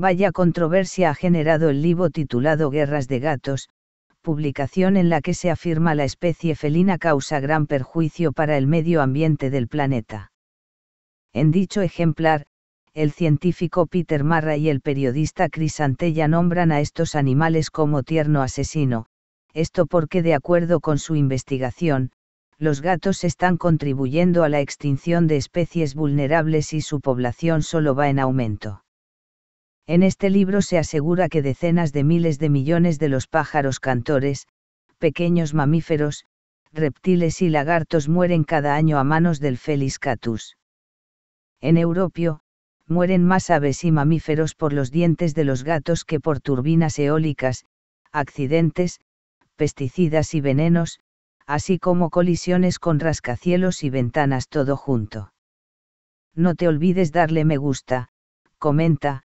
Vaya controversia ha generado el libro titulado Guerras de Gatos, publicación en la que se afirma la especie felina causa gran perjuicio para el medio ambiente del planeta. En dicho ejemplar, el científico Peter Marra y el periodista Chris Antella nombran a estos animales como tierno asesino, esto porque de acuerdo con su investigación, los gatos están contribuyendo a la extinción de especies vulnerables y su población solo va en aumento. En este libro se asegura que decenas de miles de millones de los pájaros cantores, pequeños mamíferos, reptiles y lagartos mueren cada año a manos del Felis catus. En Europio, mueren más aves y mamíferos por los dientes de los gatos que por turbinas eólicas, accidentes, pesticidas y venenos, así como colisiones con rascacielos y ventanas todo junto. No te olvides darle me gusta, comenta,